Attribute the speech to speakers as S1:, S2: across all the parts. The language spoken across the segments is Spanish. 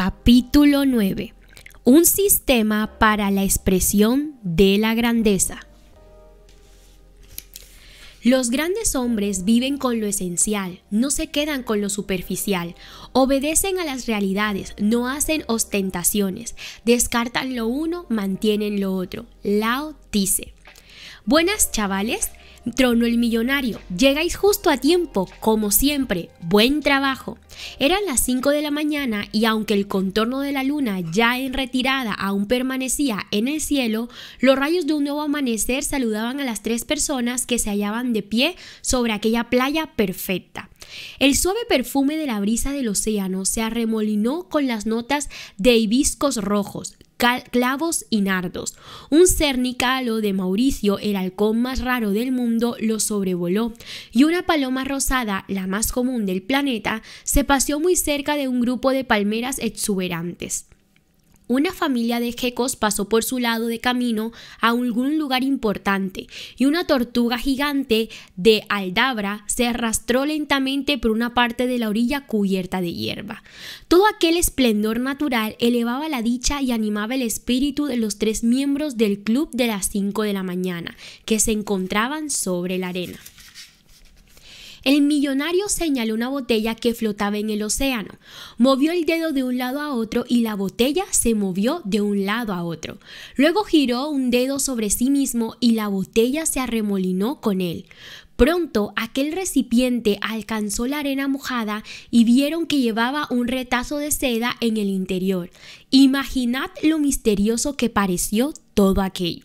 S1: Capítulo 9. Un sistema para la expresión de la grandeza. Los grandes hombres viven con lo esencial, no se quedan con lo superficial, obedecen a las realidades, no hacen ostentaciones, descartan lo uno, mantienen lo otro. Lao dice. Buenas chavales, Trono el millonario, llegáis justo a tiempo, como siempre, buen trabajo. Eran las 5 de la mañana y aunque el contorno de la luna ya en retirada aún permanecía en el cielo, los rayos de un nuevo amanecer saludaban a las tres personas que se hallaban de pie sobre aquella playa perfecta. El suave perfume de la brisa del océano se arremolinó con las notas de hibiscos rojos, clavos y nardos. Un cernicalo de Mauricio, el halcón más raro del mundo, lo sobrevoló y una paloma rosada, la más común del planeta, se paseó muy cerca de un grupo de palmeras exuberantes una familia de gecos pasó por su lado de camino a algún lugar importante y una tortuga gigante de aldabra se arrastró lentamente por una parte de la orilla cubierta de hierba. Todo aquel esplendor natural elevaba la dicha y animaba el espíritu de los tres miembros del club de las 5 de la mañana, que se encontraban sobre la arena. El millonario señaló una botella que flotaba en el océano, movió el dedo de un lado a otro y la botella se movió de un lado a otro. Luego giró un dedo sobre sí mismo y la botella se arremolinó con él. Pronto aquel recipiente alcanzó la arena mojada y vieron que llevaba un retazo de seda en el interior. Imaginad lo misterioso que pareció todo aquello.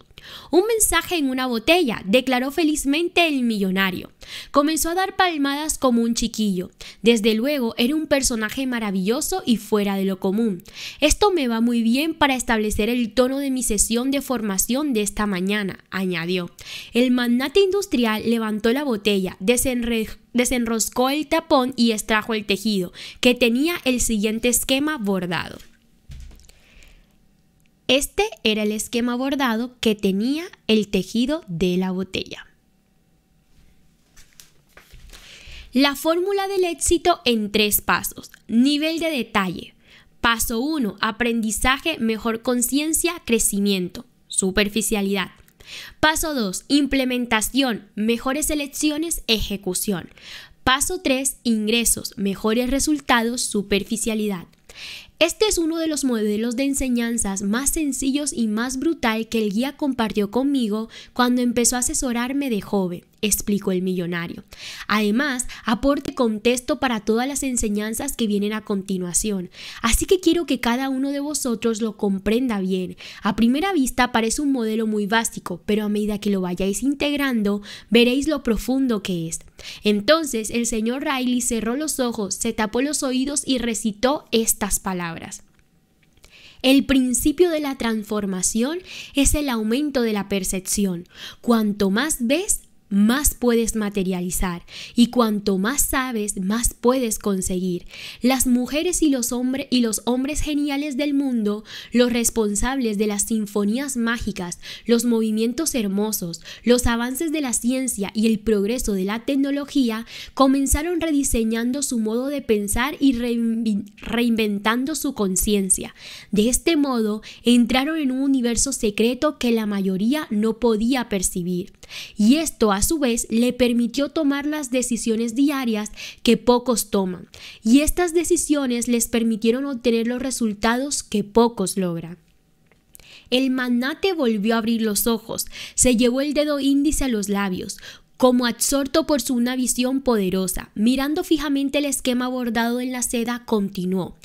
S1: Un mensaje en una botella, declaró felizmente el millonario. Comenzó a dar palmadas como un chiquillo. Desde luego era un personaje maravilloso y fuera de lo común. Esto me va muy bien para establecer el tono de mi sesión de formación de esta mañana, añadió. El magnate industrial levantó la botella, desenroscó el tapón y extrajo el tejido, que tenía el siguiente esquema bordado. Este era el esquema bordado que tenía el tejido de la botella. La fórmula del éxito en tres pasos. Nivel de detalle. Paso 1. Aprendizaje, mejor conciencia, crecimiento. Superficialidad. Paso 2. Implementación, mejores elecciones, ejecución. Paso 3. Ingresos, mejores resultados, superficialidad. Este es uno de los modelos de enseñanzas más sencillos y más brutal que el guía compartió conmigo cuando empezó a asesorarme de joven, explicó el millonario. Además, aporte contexto para todas las enseñanzas que vienen a continuación, así que quiero que cada uno de vosotros lo comprenda bien. A primera vista parece un modelo muy básico, pero a medida que lo vayáis integrando, veréis lo profundo que es. Entonces el señor Riley cerró los ojos, se tapó los oídos y recitó estas palabras. El principio de la transformación es el aumento de la percepción. Cuanto más ves, más puedes materializar y cuanto más sabes, más puedes conseguir. Las mujeres y los, hombres y los hombres geniales del mundo, los responsables de las sinfonías mágicas, los movimientos hermosos, los avances de la ciencia y el progreso de la tecnología, comenzaron rediseñando su modo de pensar y reinventando su conciencia. De este modo, entraron en un universo secreto que la mayoría no podía percibir y esto a su vez le permitió tomar las decisiones diarias que pocos toman y estas decisiones les permitieron obtener los resultados que pocos logran. El magnate volvió a abrir los ojos, se llevó el dedo índice a los labios, como absorto por su una visión poderosa, mirando fijamente el esquema bordado en la seda, continuó.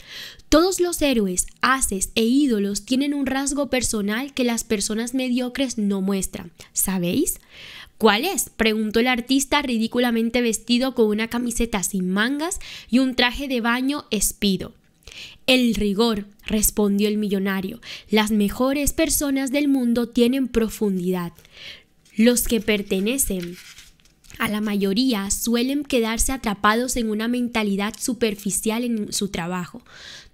S1: Todos los héroes, haces e ídolos tienen un rasgo personal que las personas mediocres no muestran. ¿Sabéis? ¿Cuál es? preguntó el artista ridículamente vestido con una camiseta sin mangas y un traje de baño espido. El rigor, respondió el millonario. Las mejores personas del mundo tienen profundidad. Los que pertenecen a la mayoría suelen quedarse atrapados en una mentalidad superficial en su trabajo.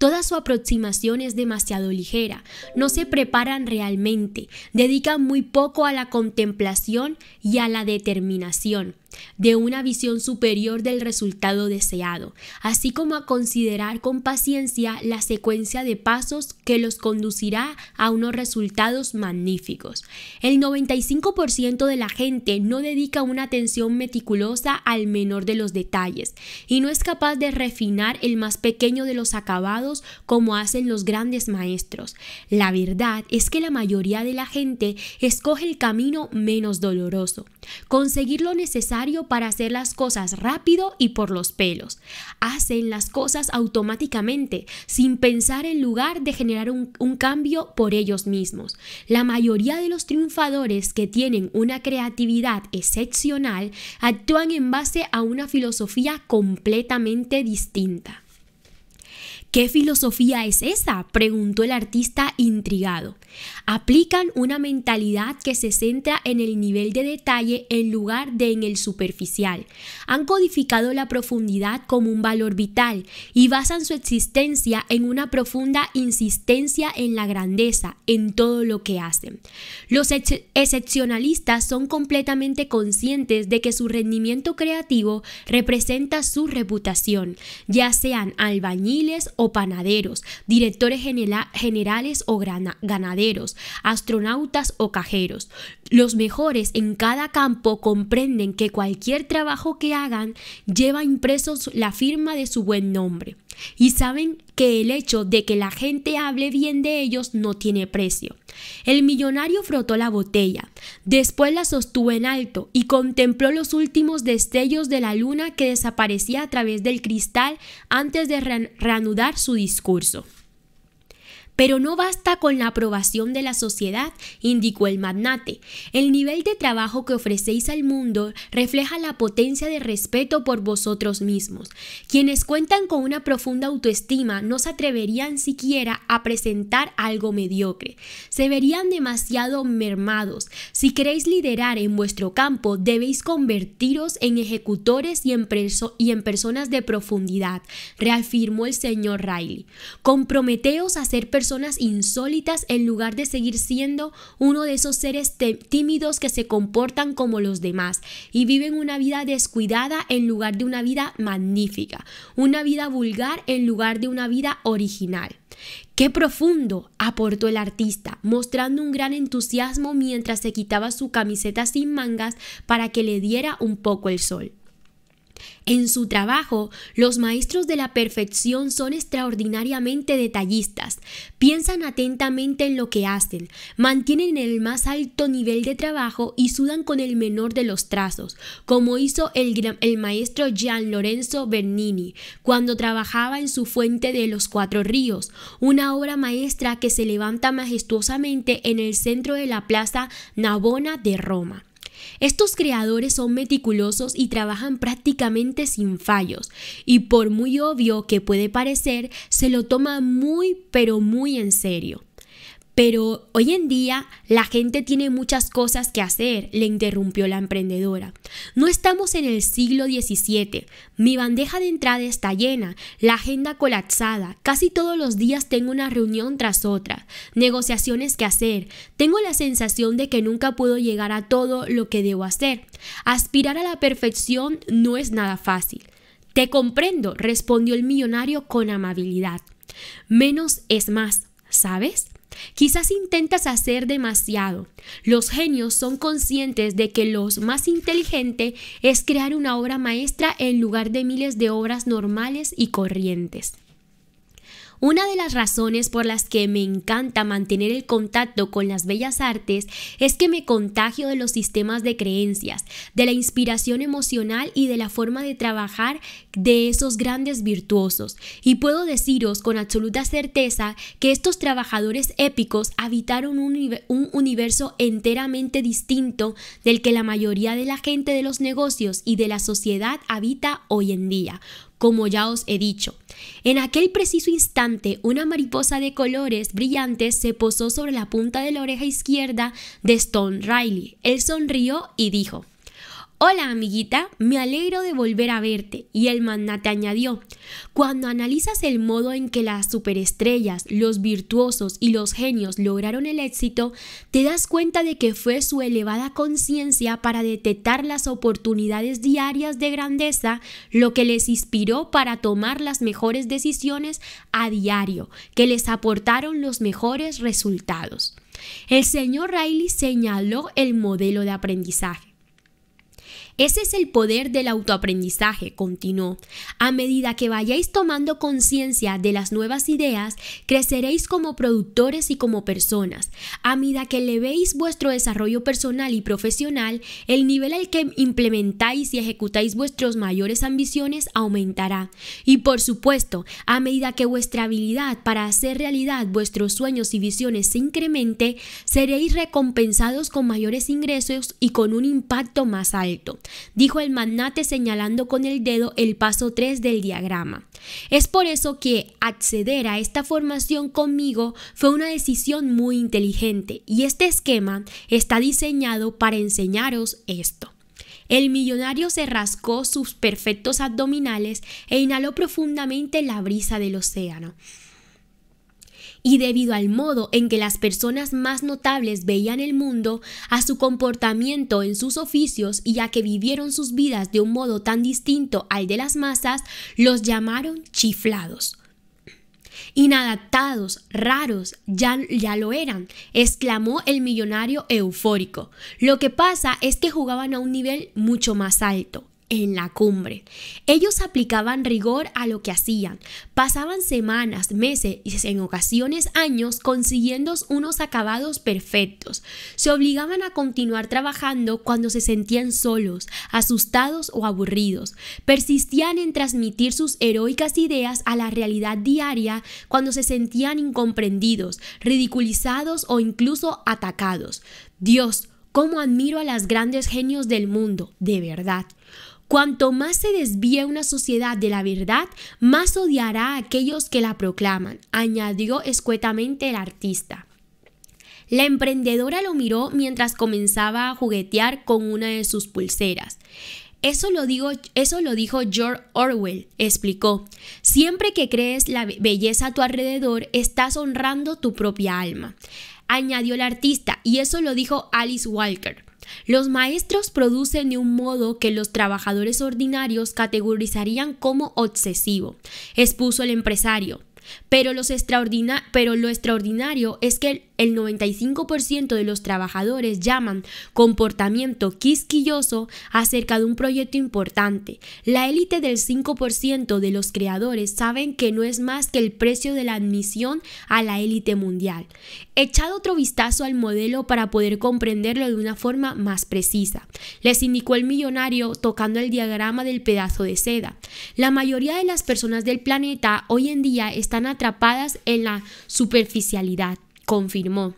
S1: Toda su aproximación es demasiado ligera, no se preparan realmente, dedican muy poco a la contemplación y a la determinación de una visión superior del resultado deseado, así como a considerar con paciencia la secuencia de pasos que los conducirá a unos resultados magníficos. El 95% de la gente no dedica una atención meticulosa al menor de los detalles y no es capaz de refinar el más pequeño de los acabados como hacen los grandes maestros. La verdad es que la mayoría de la gente escoge el camino menos doloroso, conseguir lo necesario para hacer las cosas rápido y por los pelos. Hacen las cosas automáticamente, sin pensar en lugar de generar un cambio por ellos mismos. La mayoría de los triunfadores que tienen una creatividad excepcional actúan en base a una filosofía completamente distinta. ¿Qué filosofía es esa? preguntó el artista intrigado. Aplican una mentalidad que se centra en el nivel de detalle en lugar de en el superficial. Han codificado la profundidad como un valor vital y basan su existencia en una profunda insistencia en la grandeza, en todo lo que hacen. Los excepcionalistas son completamente conscientes de que su rendimiento creativo representa su reputación, ya sean albañiles o panaderos, directores generales o ganaderos, astronautas o cajeros. Los mejores en cada campo comprenden que cualquier trabajo que hagan lleva impresos la firma de su buen nombre. Y saben que el hecho de que la gente hable bien de ellos no tiene precio. El millonario frotó la botella, después la sostuvo en alto y contempló los últimos destellos de la luna que desaparecía a través del cristal antes de reanudar su discurso. Pero no basta con la aprobación de la sociedad, indicó el magnate. El nivel de trabajo que ofrecéis al mundo refleja la potencia de respeto por vosotros mismos. Quienes cuentan con una profunda autoestima no se atreverían siquiera a presentar algo mediocre. Se verían demasiado mermados. Si queréis liderar en vuestro campo, debéis convertiros en ejecutores y en, y en personas de profundidad, reafirmó el señor Riley. Comprometeos a ser personas personas insólitas en lugar de seguir siendo uno de esos seres tímidos que se comportan como los demás y viven una vida descuidada en lugar de una vida magnífica, una vida vulgar en lugar de una vida original. Qué profundo, aportó el artista, mostrando un gran entusiasmo mientras se quitaba su camiseta sin mangas para que le diera un poco el sol. En su trabajo, los maestros de la perfección son extraordinariamente detallistas, piensan atentamente en lo que hacen, mantienen el más alto nivel de trabajo y sudan con el menor de los trazos, como hizo el, maestro Gian Lorenzo Bernini cuando trabajaba en su fuente de los Cuatro Ríos, una obra maestra que se levanta majestuosamente en el centro de la Plaza Navona de Roma. Estos creadores son meticulosos y trabajan prácticamente sin fallos, y por muy obvio que puede parecer, se lo toma muy pero muy en serio. Pero hoy en día la gente tiene muchas cosas que hacer, le interrumpió la emprendedora. No estamos en el siglo XVII. Mi bandeja de entrada está llena, la agenda colapsada, casi todos los días tengo una reunión tras otra, negociaciones que hacer, tengo la sensación de que nunca puedo llegar a todo lo que debo hacer. Aspirar a la perfección no es nada fácil. Te comprendo, respondió el millonario con amabilidad. Menos es más, ¿sabes? Quizás intentas hacer demasiado. Los genios son conscientes de que lo más inteligente es crear una obra maestra en lugar de miles de obras normales y corrientes. Una de las razones por las que me encanta mantener el contacto con las bellas artes es que me contagio de los sistemas de creencias, de la inspiración emocional y de la forma de trabajar de esos grandes virtuosos. Y puedo deciros con absoluta certeza que estos trabajadores épicos habitaron un, universo enteramente distinto del que la mayoría de la gente de los negocios y de la sociedad habita hoy en día como ya os he dicho. En aquel preciso instante, una mariposa de colores brillantes se posó sobre la punta de la oreja izquierda de Stone Riley. Él sonrió y dijo, Hola amiguita, me alegro de volver a verte. Y el magnate añadió, cuando analizas el modo en que las superestrellas, los virtuosos y los genios lograron el éxito, te das cuenta de que fue su elevada conciencia para detectar las oportunidades diarias de grandeza lo que les inspiró para tomar las mejores decisiones a diario, que les aportaron los mejores resultados. El señor Riley señaló el modelo de aprendizaje. Ese es el poder del autoaprendizaje, continuó. A medida que vayáis tomando conciencia de las nuevas ideas, creceréis como productores y como personas. A medida que elevéis vuestro desarrollo personal y profesional, el nivel al que implementáis y ejecutáis vuestras mayores ambiciones aumentará. Y por supuesto, a medida que vuestra habilidad para hacer realidad vuestros sueños y visiones se incremente, seréis recompensados con mayores ingresos y con un impacto más alto dijo el magnate señalando con el dedo el paso 3 del diagrama. Es por eso que acceder a esta formación conmigo fue una decisión muy inteligente y este esquema está diseñado para enseñaros esto. El millonario se rascó sus perfectos abdominales e inhaló profundamente la brisa del océano y debido al modo en que las personas más notables veían el mundo, a su comportamiento en sus oficios y a que vivieron sus vidas de un modo tan distinto al de las masas, los llamaron chiflados. Inadaptados, raros, ya, ya, lo eran, exclamó el millonario eufórico. Lo que pasa es que jugaban a un nivel mucho más alto en la cumbre. Ellos aplicaban rigor a lo que hacían. Pasaban semanas, meses y en ocasiones años consiguiendo unos acabados perfectos. Se obligaban a continuar trabajando cuando se sentían solos, asustados o aburridos. Persistían en transmitir sus heroicas ideas a la realidad diaria cuando se sentían incomprendidos, ridiculizados o incluso atacados. Dios, cómo admiro a las grandes genios del mundo, de verdad. Cuanto más se desvíe una sociedad de la verdad, más odiará a aquellos que la proclaman, añadió escuetamente el artista. La emprendedora lo miró mientras comenzaba a juguetear con una de sus pulseras. Eso lo, eso lo dijo George Orwell, explicó. Siempre que crees la belleza a tu alrededor, estás honrando tu propia alma, añadió el artista, y eso lo dijo Alice Walker. Los maestros producen de un modo que los trabajadores ordinarios categorizarían como obsesivo, expuso el empresario. Pero, los pero lo extraordinario es que el 95% de los trabajadores llaman comportamiento quisquilloso acerca de un proyecto importante. La élite del 5% de los creadores saben que no es más que el precio de la admisión a la élite mundial. Echad otro vistazo al modelo para poder comprenderlo de una forma más precisa. Les indicó el millonario tocando el diagrama del pedazo de seda. La mayoría de las personas del planeta hoy en día están atrapadas en la superficialidad confirmó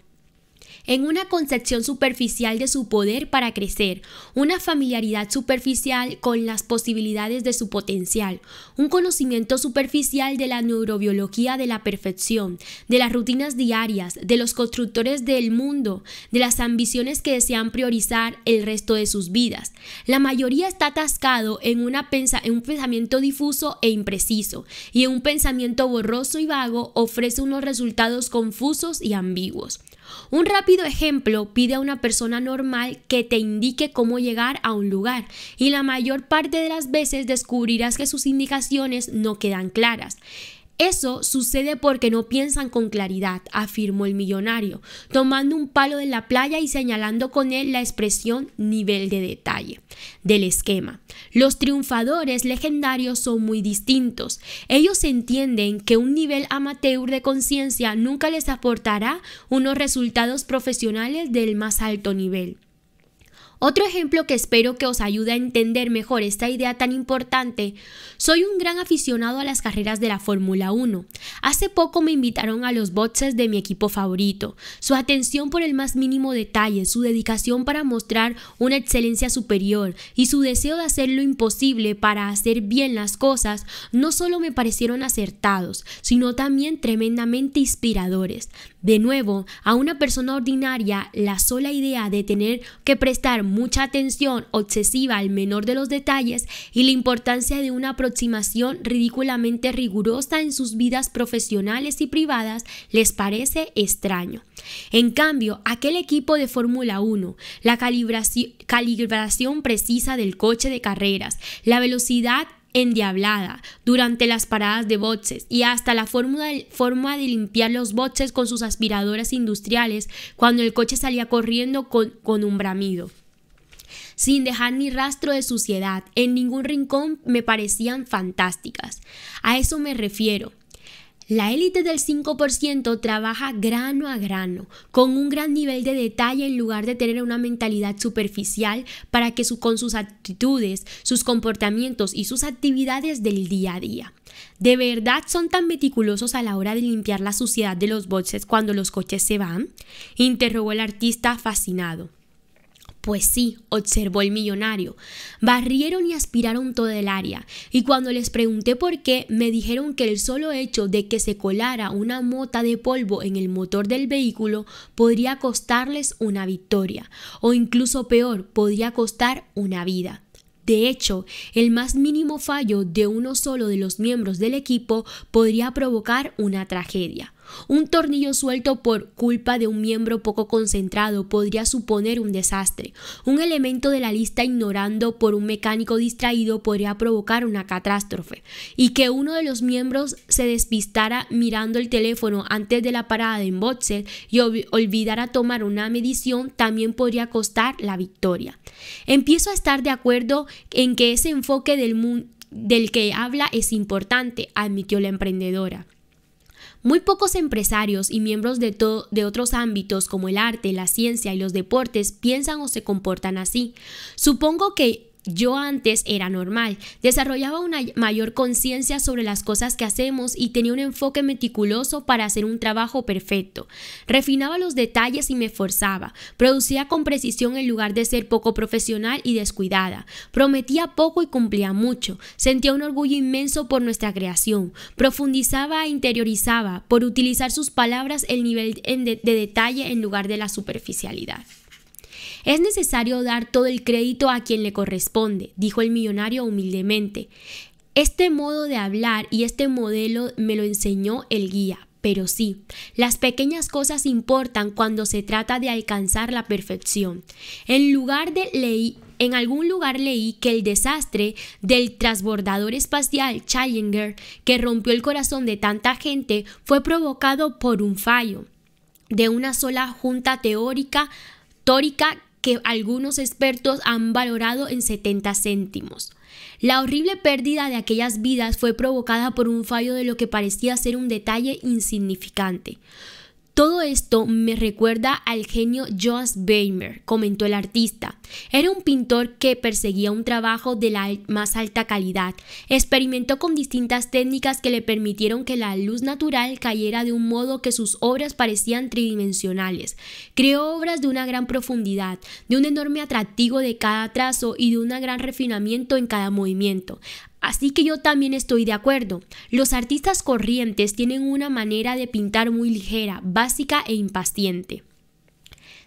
S1: en una concepción superficial de su poder para crecer, una familiaridad superficial con las posibilidades de su potencial, un conocimiento superficial de la neurobiología de la perfección, de las rutinas diarias, de los constructores del mundo, de las ambiciones que desean priorizar el resto de sus vidas. La mayoría está atascado en, una en un pensamiento difuso e impreciso, y en un pensamiento borroso y vago ofrece unos resultados confusos y ambiguos. Un rápido ejemplo pide a una persona normal que te indique cómo llegar a un lugar y la mayor parte de las veces descubrirás que sus indicaciones no quedan claras. Eso sucede porque no piensan con claridad, afirmó el millonario, tomando un palo de la playa y señalando con él la expresión nivel de detalle del esquema. Los triunfadores legendarios son muy distintos. Ellos entienden que un nivel amateur de conciencia nunca les aportará unos resultados profesionales del más alto nivel. Otro ejemplo que espero que os ayude a entender mejor esta idea tan importante, soy un gran aficionado a las carreras de la Fórmula 1. Hace poco me invitaron a los boxes de mi equipo favorito. Su atención por el más mínimo detalle, su dedicación para mostrar una excelencia superior y su deseo de hacer lo imposible para hacer bien las cosas no solo me parecieron acertados, sino también tremendamente inspiradores. De nuevo, a una persona ordinaria, la sola idea de tener que prestar mucha atención obsesiva al menor de los detalles y la importancia de una aproximación ridículamente rigurosa en sus vidas profesionales y privadas les parece extraño. En cambio, aquel equipo de Fórmula 1, la calibración, precisa del coche de carreras, la velocidad endiablada durante las paradas de boxes y hasta la forma de limpiar los boxes con sus aspiradoras industriales cuando el coche salía corriendo con un bramido sin dejar ni rastro de suciedad, en ningún rincón me parecían fantásticas. A eso me refiero. La élite del 5% trabaja grano a grano, con un gran nivel de detalle en lugar de tener una mentalidad superficial para que su, con sus actitudes, sus comportamientos y sus actividades del día a día. ¿De verdad son tan meticulosos a la hora de limpiar la suciedad de los boxes cuando los coches se van? interrogó el artista fascinado. Pues sí, observó el millonario. Barrieron y aspiraron todo el área, y cuando les pregunté por qué, me dijeron que el solo hecho de que se colara una mota de polvo en el motor del vehículo podría costarles una victoria, o incluso peor, podría costar una vida. De hecho, el más mínimo fallo de uno solo de los miembros del equipo podría provocar una tragedia. Un tornillo suelto por culpa de un miembro poco concentrado podría suponer un desastre. Un elemento de la lista ignorando por un mecánico distraído podría provocar una catástrofe. Y que uno de los miembros se despistara mirando el teléfono antes de la parada en Botset y olvidara tomar una medición también podría costar la victoria. Empiezo a estar de acuerdo en que ese enfoque del del que habla es importante, admitió la emprendedora. Muy pocos empresarios y miembros de, de otros ámbitos como el arte, la ciencia y los deportes piensan o se comportan así. Supongo que yo antes era normal. Desarrollaba una mayor conciencia sobre las cosas que hacemos y tenía un enfoque meticuloso para hacer un trabajo perfecto. Refinaba los detalles y me esforzaba. Producía con precisión en lugar de ser poco profesional y descuidada. Prometía poco y cumplía mucho. Sentía un orgullo inmenso por nuestra creación. Profundizaba e interiorizaba por utilizar sus palabras el nivel de detalle en lugar de la superficialidad. Es necesario dar todo el crédito a quien le corresponde, dijo el millonario humildemente. Este modo de hablar y este modelo me lo enseñó el guía, pero sí, las pequeñas cosas importan cuando se trata de alcanzar la perfección. En lugar de ley, en algún lugar leí que el desastre del transbordador espacial Challenger, que rompió el corazón de tanta gente, fue provocado por un fallo de una sola junta teórica tórica que algunos expertos han valorado en 70 céntimos. La horrible pérdida de aquellas vidas fue provocada por un fallo de lo que parecía ser un detalle insignificante. Todo esto me recuerda al genio Joas Beimer, comentó el artista. Era un pintor que perseguía un trabajo de la más alta calidad. Experimentó con distintas técnicas que le permitieron que la luz natural cayera de un modo que sus obras parecían tridimensionales. Creó obras de una gran profundidad, de un enorme atractivo de cada trazo y de un gran refinamiento en cada movimiento. Así que yo también estoy de acuerdo. Los artistas corrientes tienen una manera de pintar muy ligera, básica e impaciente.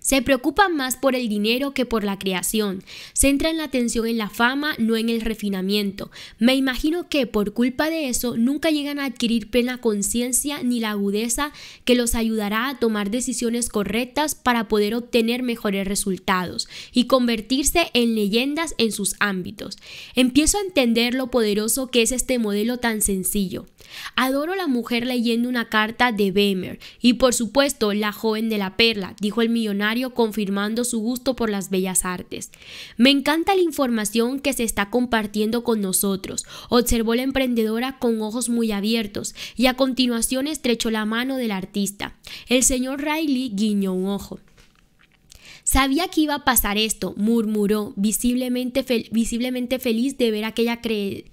S1: Se preocupan más por el dinero que por la creación. Centran la atención en la fama, no en el refinamiento. Me imagino que por culpa de eso nunca llegan a adquirir plena conciencia ni la agudeza que los ayudará a tomar decisiones correctas para poder obtener mejores resultados y convertirse en leyendas en sus ámbitos. Empiezo a entender lo poderoso que es este modelo tan sencillo. Adoro la mujer leyendo una carta de Bemer y por supuesto la joven de la perla, dijo el millonario confirmando su gusto por las bellas artes. Me encanta la información que se está compartiendo con nosotros, observó la emprendedora con ojos muy abiertos y a continuación estrechó la mano del artista. El señor Riley guiñó un ojo. Sabía que iba a pasar esto, murmuró, visiblemente, feliz de ver aquella cre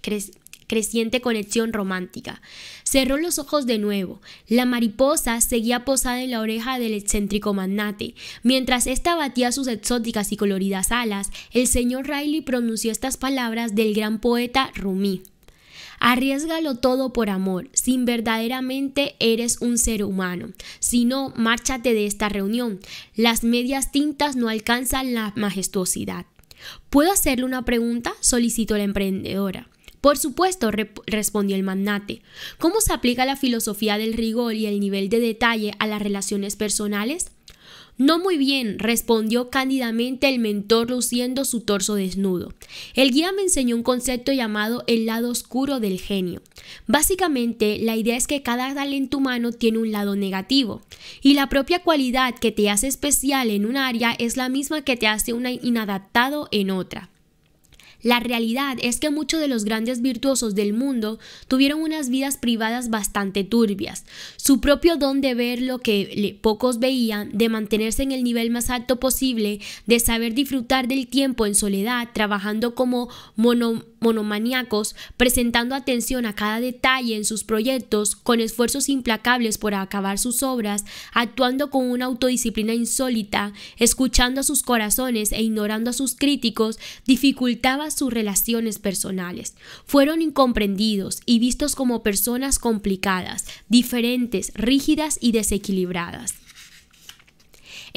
S1: creciente conexión romántica. Cerró los ojos de nuevo. La mariposa seguía posada en la oreja del excéntrico magnate. Mientras ésta batía sus exóticas y coloridas alas, el señor Riley pronunció estas palabras del gran poeta Rumi. Arriesgalo todo por amor, sin verdaderamente eres un ser humano. Si no, márchate de esta reunión. Las medias tintas no alcanzan la majestuosidad. ¿Puedo hacerle una pregunta? solicitó la emprendedora. Por supuesto, respondió el magnate. ¿Cómo se aplica la filosofía del rigor y el nivel de detalle a las relaciones personales? No muy bien, respondió cándidamente el mentor luciendo su torso desnudo. El guía me enseñó un concepto llamado el lado oscuro del genio. Básicamente, la idea es que cada talento humano tiene un lado negativo, y la propia cualidad que te hace especial en un área es la misma que te hace inadaptado en otra. La realidad es que muchos de los grandes virtuosos del mundo tuvieron unas vidas privadas bastante turbias. Su propio don de ver lo que pocos veían, de mantenerse en el nivel más alto posible, de saber disfrutar del tiempo en soledad, trabajando como monomaniacos, presentando atención a cada detalle en sus proyectos, con esfuerzos implacables por acabar sus obras, actuando con una autodisciplina insólita, escuchando a sus corazones e ignorando a sus críticos, dificultaba sus relaciones personales. Fueron incomprendidos y vistos como personas complicadas, diferentes, rígidas y desequilibradas.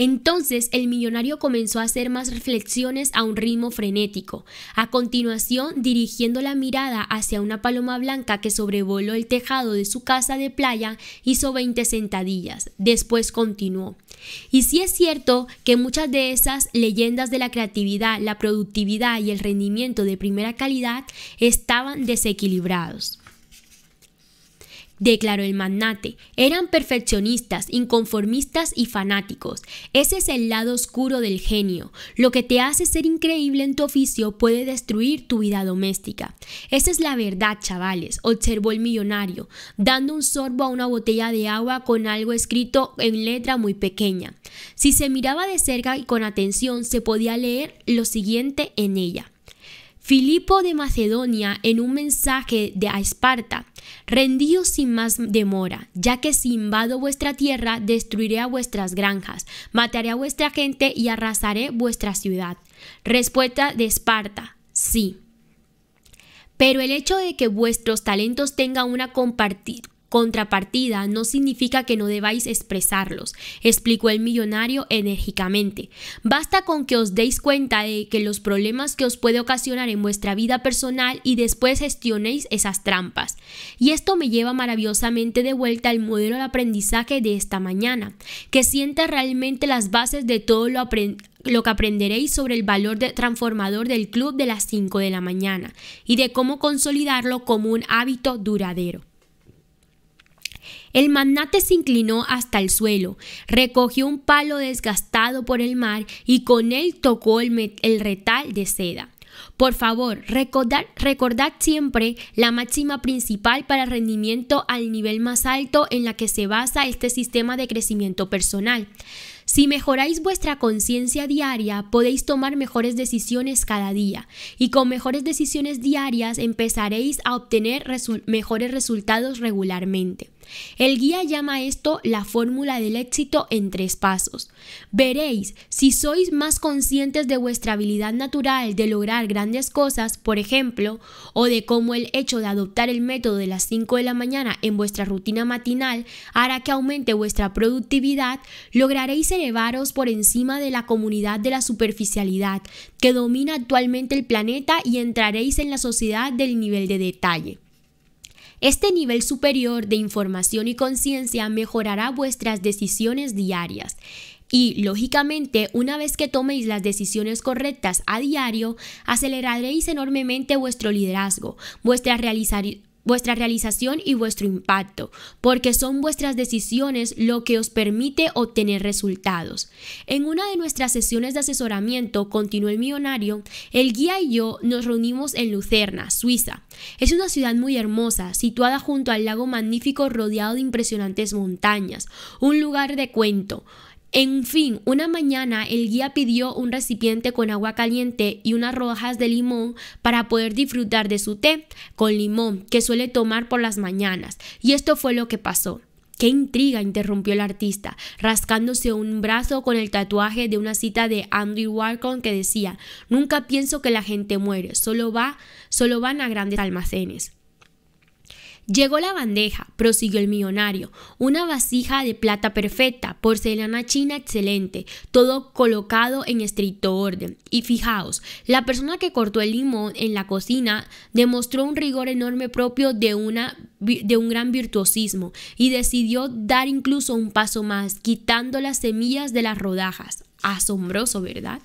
S1: Entonces el millonario comenzó a hacer más reflexiones a un ritmo frenético. A continuación, dirigiendo la mirada hacia una paloma blanca que sobrevoló el tejado de su casa de playa, hizo 20 sentadillas. Después continuó. Y sí es cierto que muchas de esas leyendas de la creatividad, la productividad y el rendimiento de primera calidad estaban desequilibrados declaró el magnate. Eran perfeccionistas, inconformistas y fanáticos. Ese es el lado oscuro del genio. Lo que te hace ser increíble en tu oficio puede destruir tu vida doméstica. Esa es la verdad, chavales, observó el millonario, dando un sorbo a una botella de agua con algo escrito en letra muy pequeña. Si se miraba de cerca y con atención, se podía leer lo siguiente en ella. Filipo de Macedonia en un mensaje de a Esparta, rendíos sin más demora, ya que si invado vuestra tierra, destruiré a vuestras granjas, mataré a vuestra gente y arrasaré vuestra ciudad. Respuesta de Esparta, sí. Pero el hecho de que vuestros talentos tengan una compartir contrapartida no significa que no debáis expresarlos, explicó el millonario enérgicamente. Basta con que os deis cuenta de que los problemas que os puede ocasionar en vuestra vida personal y después gestionéis esas trampas. Y esto me lleva maravillosamente de vuelta al modelo de aprendizaje de esta mañana, que sienta realmente las bases de todo lo lo que aprenderéis sobre el valor de transformador del club de las 5 de la mañana y de cómo consolidarlo como un hábito duradero. El magnate se inclinó hasta el suelo, recogió un palo desgastado por el mar y con él tocó el, retal de seda. Por favor, recordad, siempre la máxima principal para rendimiento al nivel más alto en la que se basa este sistema de crecimiento personal. Si mejoráis vuestra conciencia diaria, podéis tomar mejores decisiones cada día y con mejores decisiones diarias empezaréis a obtener mejores resultados regularmente. El guía llama esto la fórmula del éxito en tres pasos. Veréis, si sois más conscientes de vuestra habilidad natural de lograr grandes cosas, por ejemplo, o de cómo el hecho de adoptar el método de las 5 de la mañana en vuestra rutina matinal hará que aumente vuestra productividad, lograréis elevaros por encima de la comunidad de la superficialidad que domina actualmente el planeta y entraréis en la sociedad del nivel de detalle. Este nivel superior de información y conciencia mejorará vuestras decisiones diarias. Y, lógicamente, una vez que toméis las decisiones correctas a diario, aceleraréis enormemente vuestro liderazgo, vuestra realización vuestra realización y vuestro impacto, porque son vuestras decisiones lo que os permite obtener resultados. En una de nuestras sesiones de asesoramiento, continuó el millonario, el guía y yo nos reunimos en Lucerna, Suiza. Es una ciudad muy hermosa, situada junto al lago magnífico rodeado de impresionantes montañas, un lugar de cuento. En fin, una mañana el guía pidió un recipiente con agua caliente y unas rojas de limón para poder disfrutar de su té con limón que suele tomar por las mañanas. Y esto fue lo que pasó. ¡Qué intriga! interrumpió el artista, rascándose un brazo con el tatuaje de una cita de Andrew Warhol que decía, Nunca pienso que la gente muere, solo, va, solo van a grandes almacenes. Llegó la bandeja, prosiguió el millonario, una vasija de plata perfecta, porcelana china excelente, todo colocado en estricto orden. Y fijaos, la persona que cortó el limón en la cocina demostró un rigor enorme propio de, una, de un gran virtuosismo y decidió dar incluso un paso más, quitando las semillas de las rodajas. Asombroso, ¿verdad?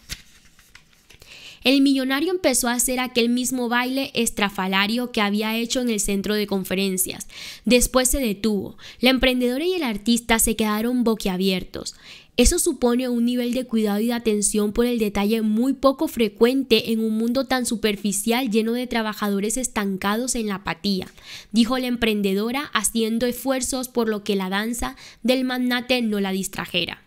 S1: El millonario empezó a hacer aquel mismo baile estrafalario que había hecho en el centro de conferencias. Después se detuvo. La emprendedora y el artista se quedaron boquiabiertos. Eso supone un nivel de cuidado y de atención por el detalle muy poco frecuente en un mundo tan superficial lleno de trabajadores estancados en la apatía, dijo la emprendedora haciendo esfuerzos por lo que la danza del magnate no la distrajera.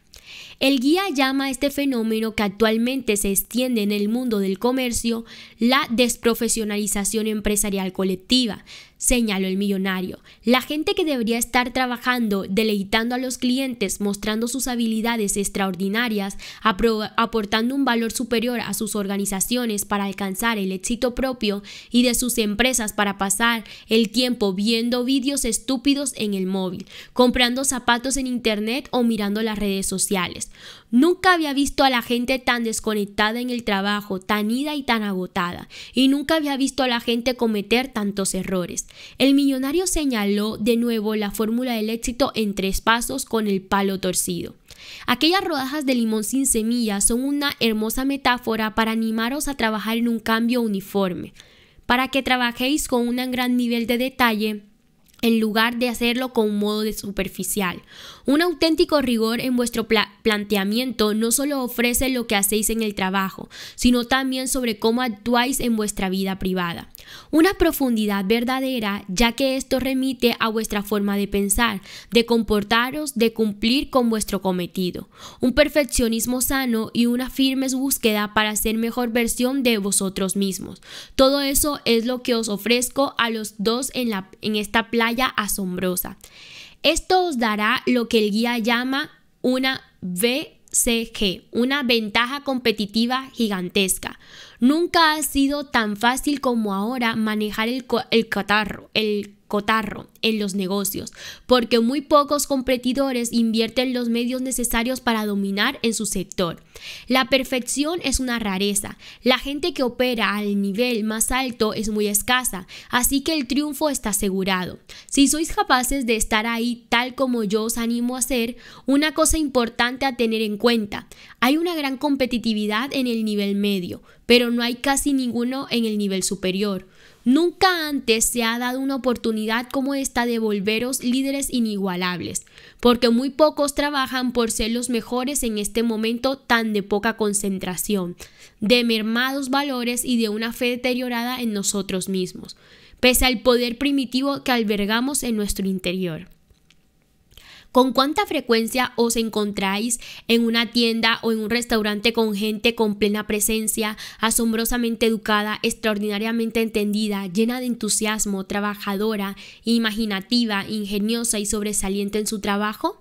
S1: El guía llama a este fenómeno que actualmente se extiende en el mundo del comercio la desprofesionalización empresarial colectiva, señaló el millonario. La gente que debería estar trabajando, deleitando a los clientes, mostrando sus habilidades extraordinarias, aportando un valor superior a sus organizaciones para alcanzar el éxito propio y de sus empresas para pasar el tiempo viendo vídeos estúpidos en el móvil, comprando zapatos en internet o mirando las redes sociales. Nunca había visto a la gente tan desconectada en el trabajo, tan ida y tan agotada, y nunca había visto a la gente cometer tantos errores. El millonario señaló de nuevo la fórmula del éxito en tres pasos con el palo torcido. Aquellas rodajas de limón sin semillas son una hermosa metáfora para animaros a trabajar en un cambio uniforme, para que trabajéis con un gran nivel de detalle en lugar de hacerlo con un modo de superficial. Un auténtico rigor en vuestro planteamiento no solo ofrece lo que hacéis en el trabajo, sino también sobre cómo actuáis en vuestra vida privada. Una profundidad verdadera, ya que esto remite a vuestra forma de pensar, de comportaros, de cumplir con vuestro cometido. Un perfeccionismo sano y una firme búsqueda para ser mejor versión de vosotros mismos. Todo eso es lo que os ofrezco a los dos en esta playa asombrosa. Esto os dará lo que el guía llama una BCG, una ventaja competitiva gigantesca. Nunca ha sido tan fácil como ahora manejar el, el catarro, cotarro en los negocios, porque muy pocos competidores invierten los medios necesarios para dominar en su sector. La perfección es una rareza, la gente que opera al nivel más alto es muy escasa, así que el triunfo está asegurado. Si sois capaces de estar ahí tal como yo os animo a hacer, una cosa importante a tener en cuenta, hay una gran competitividad en el nivel medio, pero no hay casi ninguno en el nivel superior. Nunca antes se ha dado una oportunidad como esta de volveros líderes inigualables, porque muy pocos trabajan por ser los mejores en este momento tan de poca concentración, de mermados valores y de una fe deteriorada en nosotros mismos, pese al poder primitivo que albergamos en nuestro interior. ¿Con cuánta frecuencia os encontráis en una tienda o en un restaurante con gente con plena presencia, asombrosamente educada, extraordinariamente entendida, llena de entusiasmo, trabajadora, imaginativa, ingeniosa y sobresaliente en su trabajo?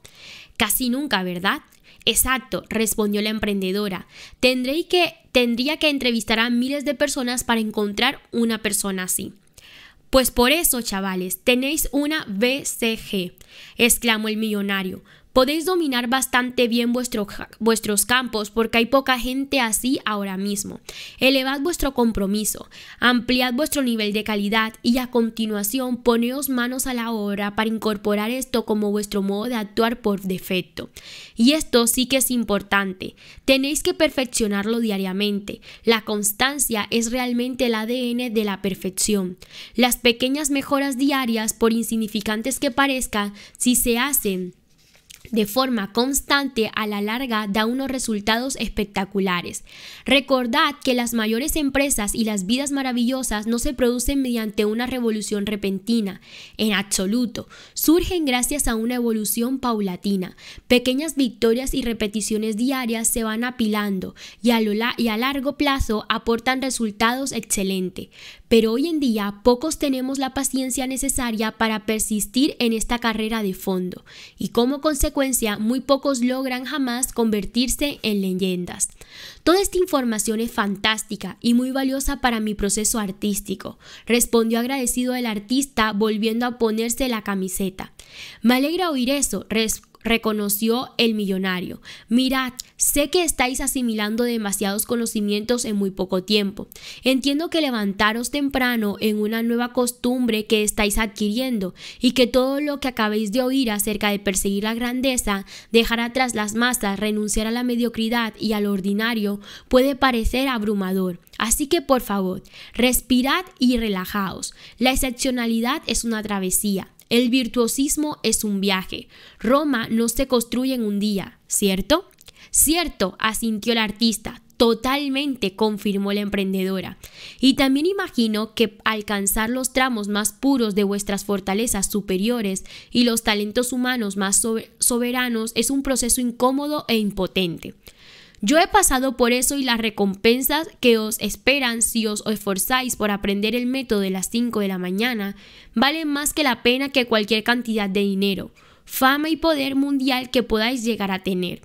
S1: Casi nunca, ¿verdad? Exacto, respondió la emprendedora. Tendré que, tendría que entrevistar a miles de personas para encontrar una persona así. Pues por eso, chavales, tenéis una BCG, exclamó el millonario podéis dominar bastante bien vuestro, vuestros campos porque hay poca gente así ahora mismo. Elevad vuestro compromiso, ampliad vuestro nivel de calidad y a continuación poneos manos a la obra para incorporar esto como vuestro modo de actuar por defecto. Y esto sí que es importante. Tenéis que perfeccionarlo diariamente. La constancia es realmente el ADN de la perfección. Las pequeñas mejoras diarias, por insignificantes que parezcan, si se hacen de forma constante a la larga da unos resultados espectaculares. Recordad que las mayores empresas y las vidas maravillosas no se producen mediante una revolución repentina, en absoluto, surgen gracias a una evolución paulatina. Pequeñas victorias y repeticiones diarias se van apilando y a, largo plazo aportan resultados excelentes pero hoy en día pocos tenemos la paciencia necesaria para persistir en esta carrera de fondo y como consecuencia muy pocos logran jamás convertirse en leyendas. Toda esta información es fantástica y muy valiosa para mi proceso artístico, respondió agradecido el artista volviendo a ponerse la camiseta. Me alegra oír eso, reconoció el millonario. Mirad, sé que estáis asimilando demasiados conocimientos en muy poco tiempo. Entiendo que levantaros temprano en una nueva costumbre que estáis adquiriendo y que todo lo que acabéis de oír acerca de perseguir la grandeza, dejar atrás las masas, renunciar a la mediocridad y al ordinario puede parecer abrumador. Así que por favor, respirad y relajaos. La excepcionalidad es una travesía. El virtuosismo es un viaje. Roma no se construye en un día, ¿cierto? Cierto, asintió el artista, totalmente, confirmó la emprendedora. Y también imagino que alcanzar los tramos más puros de vuestras fortalezas superiores y los talentos humanos más soberanos es un proceso incómodo e impotente. Yo he pasado por eso y las recompensas que os esperan si os esforzáis por aprender el método de las 5 de la mañana valen más que la pena que cualquier cantidad de dinero, fama y poder mundial que podáis llegar a tener.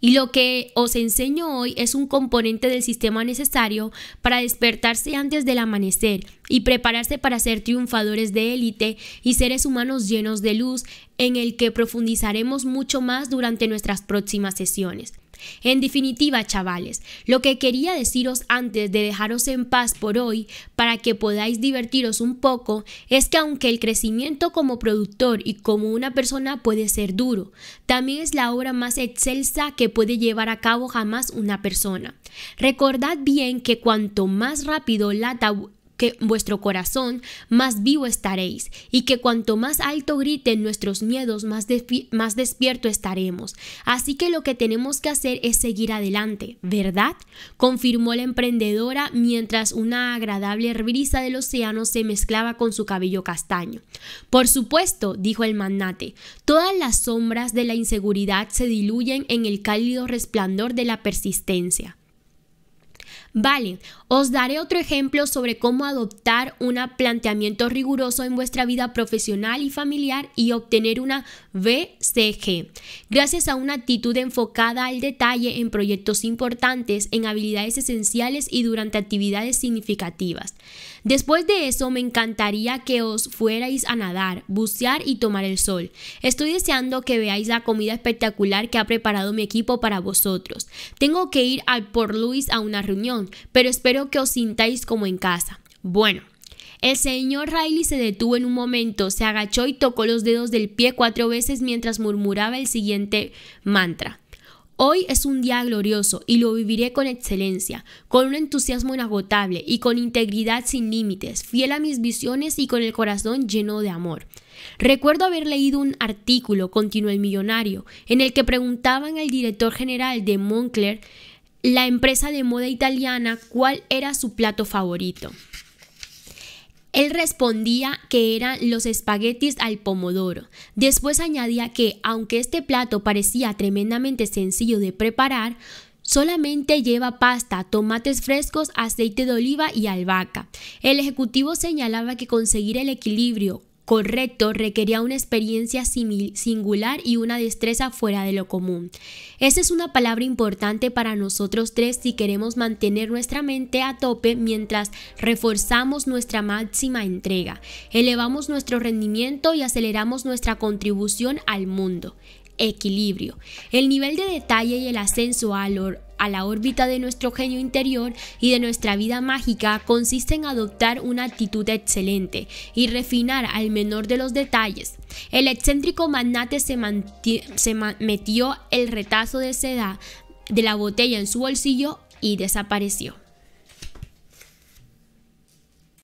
S1: Y lo que os enseño hoy es un componente del sistema necesario para despertarse antes del amanecer y prepararse para ser triunfadores de élite y seres humanos llenos de luz, en el que profundizaremos mucho más durante nuestras próximas sesiones. En definitiva, chavales, lo que quería deciros antes de dejaros en paz por hoy, para que podáis divertiros un poco, es que aunque el crecimiento como productor y como una persona puede ser duro, también es la obra más excelsa que puede llevar a cabo jamás una persona. Recordad bien que cuanto más rápido la, vuestro corazón, más vivo estaréis, y que cuanto más alto griten nuestros miedos, más, más despierto estaremos. Así que lo que tenemos que hacer es seguir adelante, ¿verdad? Confirmó la emprendedora mientras una agradable brisa del océano se mezclaba con su cabello castaño. Por supuesto, dijo el magnate, todas las sombras de la inseguridad se diluyen en el cálido resplandor de la persistencia. Vale, os daré otro ejemplo sobre cómo adoptar un planteamiento riguroso en vuestra vida profesional y familiar y obtener una BCG. Gracias a una actitud enfocada al detalle en proyectos importantes, en habilidades esenciales y durante actividades significativas. Después de eso me encantaría que os fuerais a nadar, bucear y tomar el sol. Estoy deseando que veáis la comida espectacular que ha preparado mi equipo para vosotros. Tengo que ir al Port Louis a una reunión, pero espero que os sintáis como en casa. Bueno. El señor Riley se detuvo en un momento, se agachó y tocó los dedos del pie cuatro veces mientras murmuraba el siguiente mantra. Hoy es un día glorioso y lo viviré con excelencia, con un entusiasmo inagotable y con integridad sin límites, fiel a mis visiones y con el corazón lleno de amor. Recuerdo haber leído un artículo, continuó el millonario, en el que preguntaban al director general de Moncler, la empresa de moda italiana, cuál era su plato favorito. Él respondía que eran los espaguetis al pomodoro. Después añadía que, aunque este plato parecía tremendamente sencillo de preparar, Solamente lleva pasta, tomates frescos, aceite de oliva y albahaca. El ejecutivo señalaba que conseguir el equilibrio correcto requería una experiencia singular y una destreza fuera de lo común. Esa es una palabra importante para nosotros tres si queremos mantener nuestra mente a tope mientras reforzamos nuestra máxima entrega, elevamos nuestro rendimiento y aceleramos nuestra contribución al mundo equilibrio. El nivel de detalle y el ascenso a lo, a la órbita de nuestro genio interior y de nuestra vida mágica consiste en adoptar una actitud excelente y refinar al menor de los detalles. El excéntrico magnate se, se metió el retazo de seda de la botella en su bolsillo y desapareció.